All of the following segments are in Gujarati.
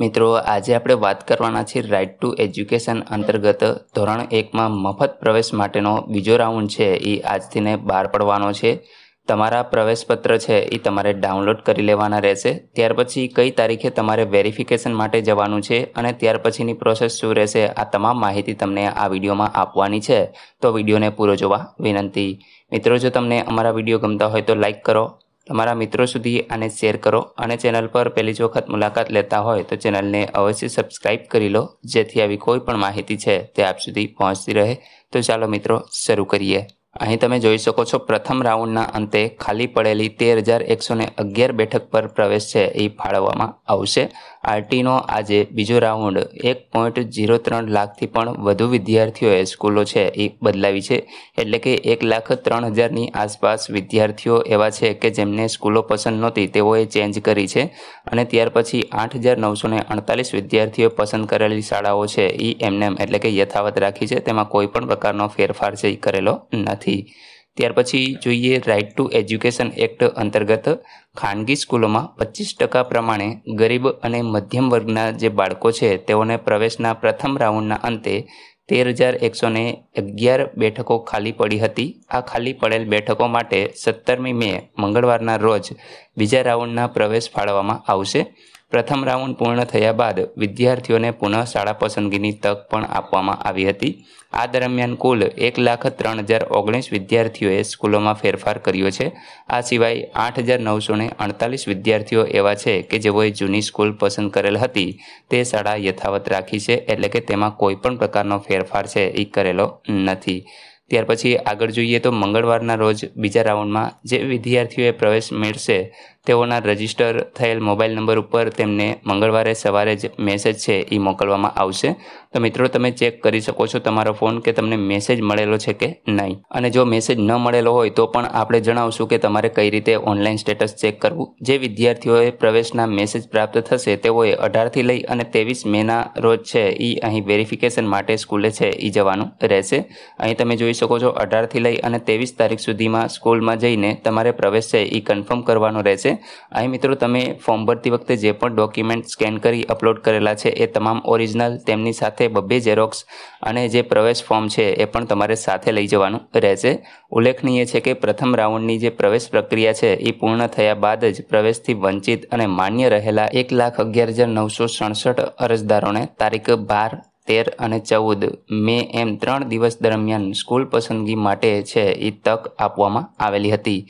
મિત્રો આજે આપણે વાત કરવાના છીએ રાઇટ ટુ એજ્યુકેશન અંતર્ગત ધોરણ એકમાં મફત પ્રવેશ માટેનો બીજો રાઉન્ડ છે એ આજથી ને બહાર પડવાનો છે તમારા પ્રવેશપત્ર છે એ તમારે ડાઉનલોડ કરી લેવાના રહેશે ત્યાર પછી કઈ તારીખે તમારે વેરિફિકેશન માટે જવાનું છે અને ત્યાર પછીની પ્રોસેસ શું રહેશે આ તમામ માહિતી તમને આ વિડીયોમાં આપવાની છે તો વિડીયોને પૂરો જોવા વિનંતી મિત્રો જો તમને અમારા વિડીયો ગમતા હોય તો લાઇક કરો તમારા મિત્રો સુધી આને શેર કરો અને ચેનલ પર પહેલી જ વખત મુલાકાત લેતા હોય તો ચેનલને અવશ્ય સબસ્ક્રાઇબ કરી લો જેથી આવી કોઈ પણ માહિતી છે તે આપ સુધી પહોંચતી રહે તો ચાલો મિત્રો શરૂ કરીએ અહીં તમે જોઈ શકો છો પ્રથમ રાઉન્ડના અંતે ખાલી પડેલી તેર હજાર એકસો ને અગિયાર બેઠક પર પ્રવેશ છે એ ફાળવવામાં આવશે આરટીનો આજે બીજો રાઉન્ડ એક પોઈન્ટ જીરો ત્રણ લાખથી પણ વધુ વિદ્યાર્થીઓએ સ્કૂલો છે એ બદલાવી છે એટલે કે એક લાખ ત્રણ હજારની આસપાસ વિદ્યાર્થીઓ એવા છે કે જેમને સ્કૂલો પસંદ નહોતી તેઓએ ચેન્જ કરી છે અને ત્યાર પછી આઠ હજાર નવસો ને અડતાલીસ વિદ્યાર્થીઓએ પસંદ કરેલી શાળાઓ છે એ એમને એટલે કે યથાવત રાખી છે તેમાં કોઈ પણ પ્રકારનો ફેરફાર છે એ કરેલો નથી નથી ત્યાર પછી જોઈએ રાઇટ ટુ એજ્યુકેશન એક્ટ અંતર્ગત ખાનગી સ્કૂલોમાં પચીસ ટકા પ્રમાણે ગરીબ અને મધ્યમ વર્ગના જે બાળકો છે તેઓને પ્રવેશના પ્રથમ રાઉન્ડના અંતે તેર હજાર એકસો ને અગિયાર બેઠકો ખાલી પડી હતી આ ખાલી પડેલ બેઠકો માટે સત્તરમી મે મંગળવારના રોજ બીજા રાઉન્ડના પ્રવેશ ફાળવવામાં આવશે પ્રથમ રાઉન્ડ પૂર્ણ થયા બાદ વિદ્યાર્થીઓને પુનઃ શાળા પસંદગીની તક પણ આપવામાં આવી હતી આ દરમિયાન કુલ એક લાખ ત્રણ હજાર ઓગણીસ વિદ્યાર્થીઓએ સ્કૂલોમાં ફેરફાર કર્યો છે આ સિવાય આઠ હજાર નવસો ને અડતાલીસ વિદ્યાર્થીઓ એવા છે કે જેઓએ જૂની સ્કૂલ પસંદ કરેલ હતી તે શાળા યથાવત રાખી છે એટલે કે તેમાં કોઈ પણ પ્રકારનો ફેરફાર છે એ કરેલો નથી ત્યાર પછી આગળ જોઈએ તો મંગળવારના રોજ બીજા રાઉન્ડમાં જે વિદ્યાર્થીઓએ પ્રવેશ મેળશે તેઓના રજીસ્ટર થયેલ મોબાઈલ નંબર ઉપર તેમને મંગળવારે સવારે જ મેસેજ છે એ મોકલવામાં આવશે તો મિત્રો તમે ચેક કરી શકો છો તમારો ફોન કે તમને મેસેજ મળેલો છે કે નહીં અને જો મેસેજ ન મળેલો હોય તો પણ આપણે જણાવશું કે તમારે કઈ રીતે ઓનલાઈન સ્ટેટસ ચેક કરવું જે વિદ્યાર્થીઓએ પ્રવેશના મેસેજ પ્રાપ્ત થશે તેઓએ અઢારથી લઈ અને ત્રેવીસ મેના રોજ છે એ અહીં વેરિફિકેશન માટે સ્કૂલે છે એ જવાનું રહેશે અહીં તમે જોઈ શકો છો અઢારથી લઈ અને ત્રેવીસ તારીખ સુધીમાં સ્કૂલમાં જઈને તમારે પ્રવેશ છે એ કન્ફર્મ કરવાનો રહેશે અહીં મિત્રો તમે ફોર્મ ભરતી વખતે જે પણ ડોક્યુમેન્ટ સ્કેન કરી અપલોડ કરેલા છે એ તમામ ઓરિજિનલ તેમની સાથે બબ્બે ઝેરોક્સ અને જે પ્રવેશ ફોર્મ છે એ પણ તમારે સાથે લઈ જવાનું રહેશે ઉલ્લેખનીય છે કે પ્રથમ રાઉન્ડની જે પ્રવેશ પ્રક્રિયા છે એ પૂર્ણ થયા બાદ જ પ્રવેશથી વંચિત અને માન્ય રહેલા એક લાખ અગિયાર હજાર નવસો સડસઠ અરજદારોને તારીખ બાર તેર અને ચૌદ મે એમ ત્રણ દિવસ દરમિયાન સ્કૂલ પસંદગી માટે છે એ તક આપવામાં આવેલી હતી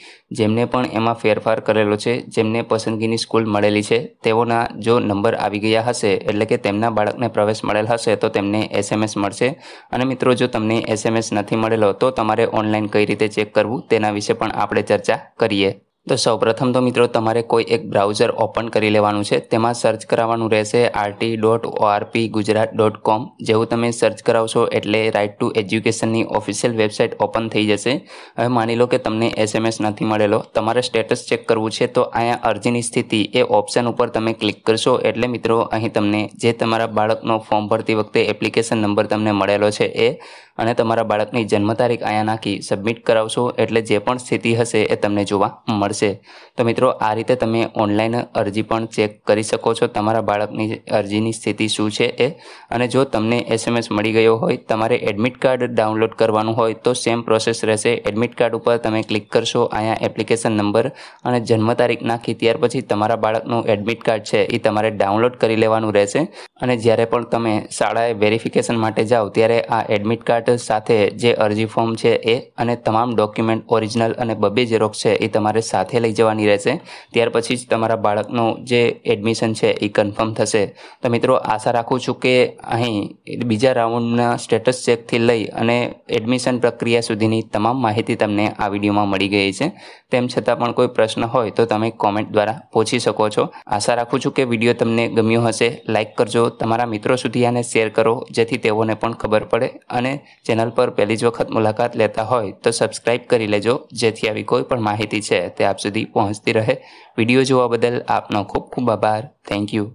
જેમને પણ એમાં ફેરફાર કરેલો છે જેમને પસંદગીની સ્કૂલ મળેલી છે તેઓના જો નંબર આવી ગયા હશે એટલે કે તેમના બાળકને પ્રવેશ મળેલ હશે તો તેમને એસએમએસ મળશે અને મિત્રો જો તમને એસએમએસ નથી મળેલો તો તમારે ઓનલાઈન કઈ રીતે ચેક કરવું તેના વિશે પણ આપણે ચર્ચા કરીએ તો સૌપ્રથમ તો મિત્રો તમારે કોઈ એક બ્રાઉઝર ઓપન કરી લેવાનું છે તેમાં સર્ચ કરાવવાનું રહેશે RT dot ORP Gujarat dot com જેવું તમે સર્ચ કરાવશો એટલે રાઇટ ટુ એજ્યુકેશનની ઓફિશિયલ વેબસાઇટ ઓપન થઈ જશે હવે માની લો કે તમને એસએમએસ નથી મળેલો તમારે સ્ટેટસ ચેક કરવું છે તો અહીંયા અરજીની સ્થિતિ એ ઓપ્શન ઉપર તમે ક્લિક કરશો એટલે મિત્રો અહીં તમને જે તમારા બાળકનો ફોર્મ ભરતી વખતે એપ્લિકેશન નંબર તમને મળેલો છે એ અને તમારા બાળકની જન્મ તારીખ અહીંયા નાખી સબમિટ કરાવશો એટલે જે પણ સ્થિતિ હશે એ તમને જોવા મળશે મળશે તો મિત્રો આ રીતે તમે ઓનલાઈન અરજી પણ ચેક કરી શકો છો તમારા બાળકની અરજીની સ્થિતિ શું છે એ અને જો તમને એસએમએસ મળી ગયો હોય તમારે એડમિટ કાર્ડ ડાઉનલોડ કરવાનું હોય તો સેમ પ્રોસેસ રહેશે એડમિટ કાર્ડ ઉપર તમે ક્લિક કરશો અહીંયા એપ્લિકેશન નંબર અને જન્મ તારીખ નાખી ત્યાર પછી તમારા બાળકનું એડમિટ કાર્ડ છે એ તમારે ડાઉનલોડ કરી લેવાનું રહેશે અને જ્યારે પણ તમે શાળાએ વેરિફિકેશન માટે જાઓ ત્યારે આ એડમિટ કાર્ડ સાથે જે અરજી ફોર્મ છે એ અને તમામ ડોક્યુમેન્ટ ઓરિજિનલ અને બબે ઝેરોક્ષ છે એ તમારે સાથે સાથે લઈ જવાની રહેશે ત્યાર પછી જ તમારા બાળકનું જે એડમિશન છે એ કન્ફર્મ થશે તો મિત્રો આશા રાખું છું કે અહીં બીજા રાઉન્ડના સ્ટેટસ ચેકથી લઈ અને એડમિશન પ્રક્રિયા સુધીની તમામ માહિતી તમને આ વિડીયોમાં મળી ગઈ છે તેમ છતાં પણ કોઈ પ્રશ્ન હોય તો તમે કોમેન્ટ દ્વારા પૂછી શકો છો આશા રાખું છું કે વિડીયો તમને ગમ્યો હશે લાઇક કરજો તમારા મિત્રો સુધી આને શેર કરો જેથી તેઓને પણ ખબર પડે અને ચેનલ પર પહેલી જ વખત મુલાકાત લેતા હોય તો સબસ્ક્રાઇબ કરી લેજો જેથી આવી કોઈ પણ માહિતી છે તે આપ સુધી પહોંચતી રહે વિડીયો જોવા બદલ આપનો ખૂબ ખૂબ આભાર થેન્ક યુ